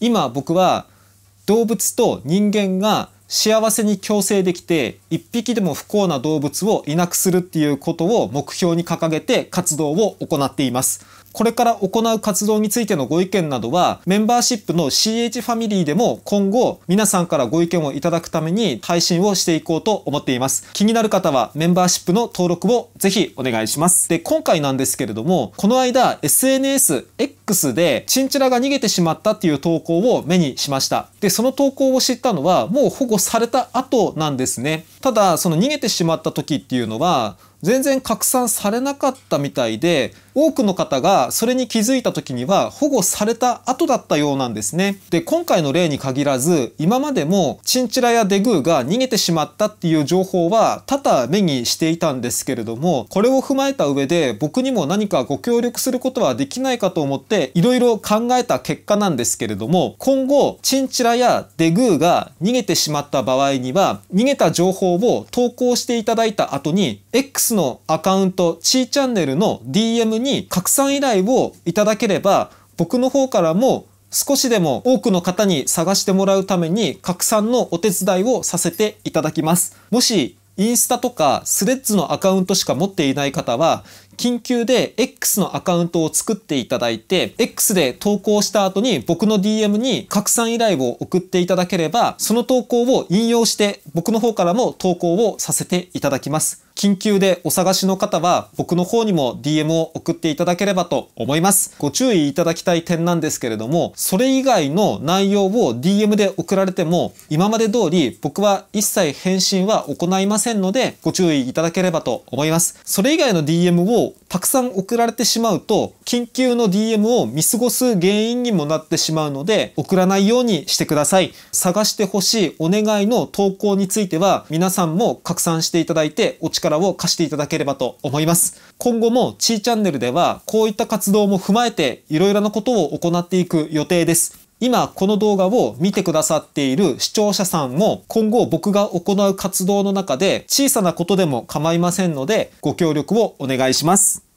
今僕は動物と人間が幸せに共生できて一匹でも不幸な動物をいなくするっていうことを目標に掲げて活動を行っていますこれから行う活動についてのご意見などは、メンバーシップの CH ファミリーでも今後、皆さんからご意見をいただくために配信をしていこうと思っています。気になる方はメンバーシップの登録をぜひお願いします。で、今回なんですけれども、この間 SNS、X でチンチラが逃げてしまったっていう投稿を目にしました。で、その投稿を知ったのはもう保護された後なんですね。ただ、その逃げてしまった時っていうのは、全然拡散されなかったみたいで多くの方がそれに気づいた時には保護された後だったようなんですね。で今回の例に限らず今までもチンチラやデグーが逃げてしまったっていう情報は多々目にしていたんですけれどもこれを踏まえた上で僕にも何かご協力することはできないかと思っていろいろ考えた結果なんですけれども今後チンチラやデグーが逃げてしまった場合には逃げた情報を投稿していただいた後に X X のアカウント、ーチャンネルの DM に拡散依頼をいただければ、僕の方からも少しでも多くの方に探してもらうために拡散のお手伝いをさせていただきます。もしインスタとかスレッズのアカウントしか持っていない方は、緊急で X のアカウントを作っていただいて、X で投稿した後に僕の DM に拡散依頼を送っていただければ、その投稿を引用して僕の方からも投稿をさせていただきます。緊急でお探しの方は僕の方にも DM を送っていただければと思います。ご注意いただきたい点なんですけれども、それ以外の内容を DM で送られても今まで通り僕は一切返信は行いませんのでご注意いただければと思います。それ以外の DM をたくさん送られてしまうと緊急の DM を見過ごす原因にもなってしまうので送らないようにしてください。探してほしいお願いの投稿については皆さんも拡散していただいてお力力を貸していただければと思います。今後も C チャンネルではこういった活動も踏まえていろいろなことを行っていく予定です。今この動画を見てくださっている視聴者さんも今後僕が行う活動の中で小さなことでも構いませんのでご協力をお願いします。